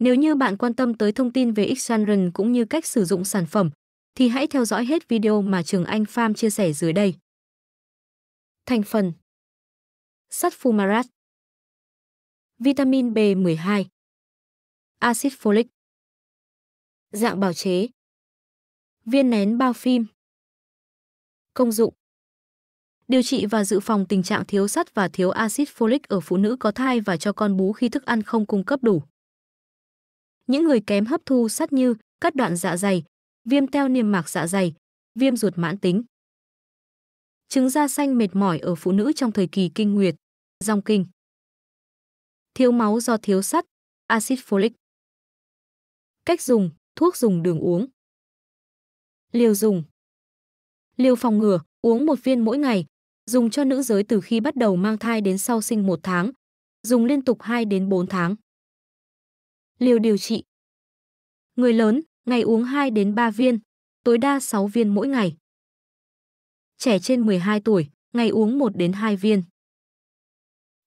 Nếu như bạn quan tâm tới thông tin về Xandron cũng như cách sử dụng sản phẩm, thì hãy theo dõi hết video mà Trường Anh Farm chia sẻ dưới đây. Thành phần Sắt fumarat Vitamin B12 Acid folic Dạng bào chế Viên nén bao phim Công dụng Điều trị và dự phòng tình trạng thiếu sắt và thiếu axit folic ở phụ nữ có thai và cho con bú khi thức ăn không cung cấp đủ. Những người kém hấp thu sắt như cắt đoạn dạ dày, viêm teo niêm mạc dạ dày, viêm ruột mãn tính. Trứng da xanh mệt mỏi ở phụ nữ trong thời kỳ kinh nguyệt, dòng kinh. Thiếu máu do thiếu sắt, axit folic. Cách dùng, thuốc dùng đường uống. Liều dùng. Liều phòng ngừa, uống một viên mỗi ngày, dùng cho nữ giới từ khi bắt đầu mang thai đến sau sinh một tháng, dùng liên tục 2 đến 4 tháng. Liều điều trị Người lớn, ngày uống 2 đến 3 viên, tối đa 6 viên mỗi ngày. Trẻ trên 12 tuổi, ngày uống 1 đến 2 viên.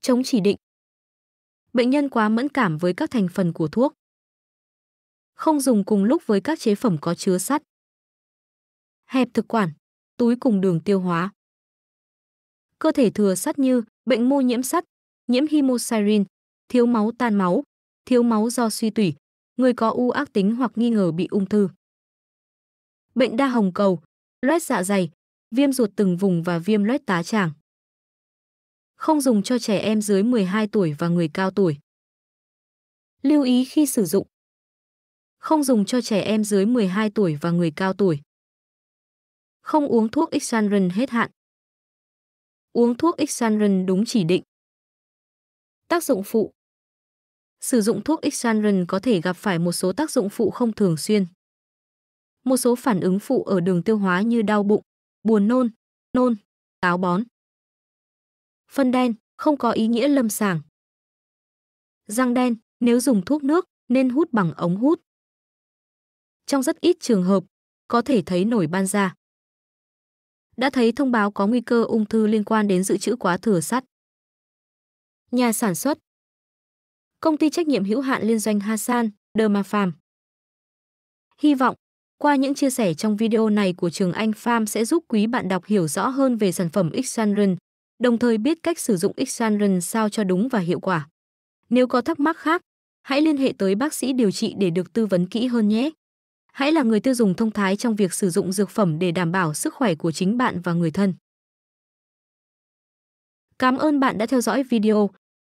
Chống chỉ định Bệnh nhân quá mẫn cảm với các thành phần của thuốc. Không dùng cùng lúc với các chế phẩm có chứa sắt. Hẹp thực quản, túi cùng đường tiêu hóa. Cơ thể thừa sắt như bệnh mô nhiễm sắt, nhiễm hemocyanin, thiếu máu tan máu, thiếu máu do suy tủy, người có u ác tính hoặc nghi ngờ bị ung thư. Bệnh đa hồng cầu, loét dạ dày, viêm ruột từng vùng và viêm loét tá tràng. Không dùng cho trẻ em dưới 12 tuổi và người cao tuổi. Lưu ý khi sử dụng. Không dùng cho trẻ em dưới 12 tuổi và người cao tuổi. Không uống thuốc Xandrin hết hạn. Uống thuốc Xandrin đúng chỉ định. Tác dụng phụ Sử dụng thuốc Xandran có thể gặp phải một số tác dụng phụ không thường xuyên. Một số phản ứng phụ ở đường tiêu hóa như đau bụng, buồn nôn, nôn, táo bón. Phân đen không có ý nghĩa lâm sàng. Răng đen, nếu dùng thuốc nước nên hút bằng ống hút. Trong rất ít trường hợp, có thể thấy nổi ban da. Đã thấy thông báo có nguy cơ ung thư liên quan đến dự trữ quá thừa sắt. Nhà sản xuất công ty trách nhiệm hữu hạn liên doanh Hasan, Derma Farm. Hy vọng, qua những chia sẻ trong video này của Trường Anh Farm sẽ giúp quý bạn đọc hiểu rõ hơn về sản phẩm Xandron, đồng thời biết cách sử dụng Xandron sao cho đúng và hiệu quả. Nếu có thắc mắc khác, hãy liên hệ tới bác sĩ điều trị để được tư vấn kỹ hơn nhé. Hãy là người tiêu dùng thông thái trong việc sử dụng dược phẩm để đảm bảo sức khỏe của chính bạn và người thân. Cảm ơn bạn đã theo dõi video.